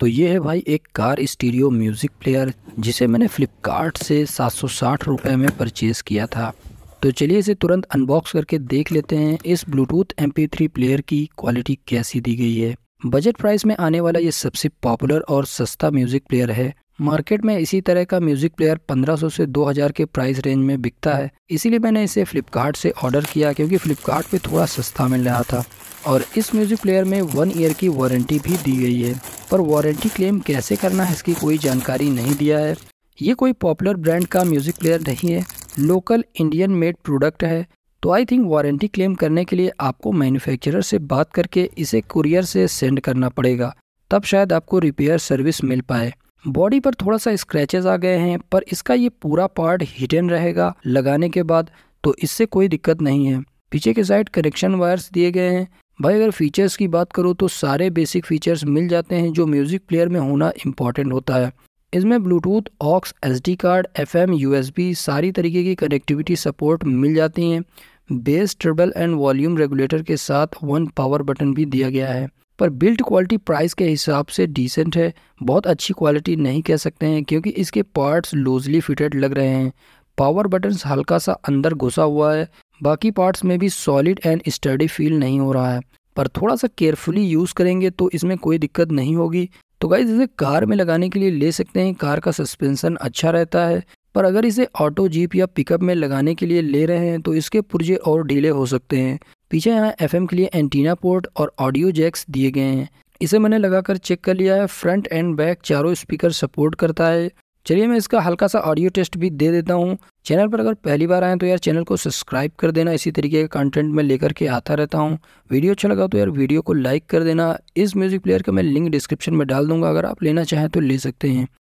तो ये है भाई एक कार स्टीरियो म्यूज़िक प्लेयर जिसे मैंने फ्लिपकार्ट से सात सौ में परचेज़ किया था तो चलिए इसे तुरंत अनबॉक्स करके देख लेते हैं इस ब्लूटूथ एम प्लेयर की क्वालिटी कैसी दी गई है बजट प्राइस में आने वाला ये सबसे पॉपुलर और सस्ता म्यूज़िक प्लेयर है मार्केट में इसी तरह का म्यूज़िक प्लेयर 1500 से 2000 के प्राइस रेंज में बिकता है इसीलिए मैंने इसे फ़्लिपकार्ट से ऑर्डर किया क्योंकि फ़्लिपकार्ट पे थोड़ा सस्ता मिल रहा था और इस म्यूज़िक प्लेयर में वन ईयर की वारंटी भी दी गई है पर वारंटी क्लेम कैसे करना है इसकी कोई जानकारी नहीं दिया है ये कोई पॉपुलर ब्रांड का म्यूज़िक प्लेयर नहीं है लोकल इंडियन मेड प्रोडक्ट है तो आई थिंक वारंटी क्लेम करने के लिए आपको मैन्युफैक्चरर से बात करके इसे कुरियर से सेंड करना पड़ेगा तब शायद आपको रिपेयर सर्विस मिल पाए बॉडी पर थोड़ा सा स्क्रैचेज आ गए हैं पर इसका ये पूरा पार्ट हिडन रहेगा लगाने के बाद तो इससे कोई दिक्कत नहीं है पीछे के साइड कनेक्शन वायर्स दिए गए हैं भाई अगर फ़ीचर्स की बात करो तो सारे बेसिक फ़ीचर्स मिल जाते हैं जो म्यूज़िक प्लेयर में होना इम्पॉर्टेंट होता है इसमें Bluetooth aux S card F M सारी तरीके की कनेक्टिविटी सपोर्ट मिल जाती हैं bass treble and volume regulator के साथ वन पावर बटन भी दिया गया है पर बिल्ड क्वालिटी प्राइस के हिसाब से डिसेंट है बहुत अच्छी क्वालिटी नहीं कह सकते हैं क्योंकि इसके पार्ट्स लूजली फिटेड लग रहे हैं पावर बटन्स हल्का सा अंदर घुसा हुआ है बाकी पार्ट्स में भी सॉलिड एंड स्टडी फील नहीं हो रहा है पर थोड़ा सा केयरफुली यूज़ करेंगे तो इसमें कोई दिक्कत नहीं होगी तो गाइज इसे कार में लगाने के लिए ले सकते हैं कार का सस्पेंसन अच्छा रहता है पर अगर इसे ऑटो जीप या पिकअप में लगाने के लिए ले रहे हैं तो इसके पुर्जे और डीले हो सकते हैं पीछे यहाँ एफ के लिए एंटीना पोर्ट और ऑडियो जैक्स दिए गए हैं इसे मैंने लगाकर चेक कर लिया है फ्रंट एंड बैक चारों स्पीकर सपोर्ट करता है चलिए मैं इसका हल्का सा ऑडियो टेस्ट भी दे देता हूँ चैनल पर अगर पहली बार आए तो यार चैनल को सब्सक्राइब कर देना इसी तरीके का कंटेंट मैं लेकर के आता रहता हूँ वीडियो अच्छा लगा तो यार वीडियो को लाइक कर देना इस म्यूज़िक प्लेयर का मैं लिंक डिस्क्रिप्शन में डाल दूंगा अगर आप लेना चाहें तो ले सकते हैं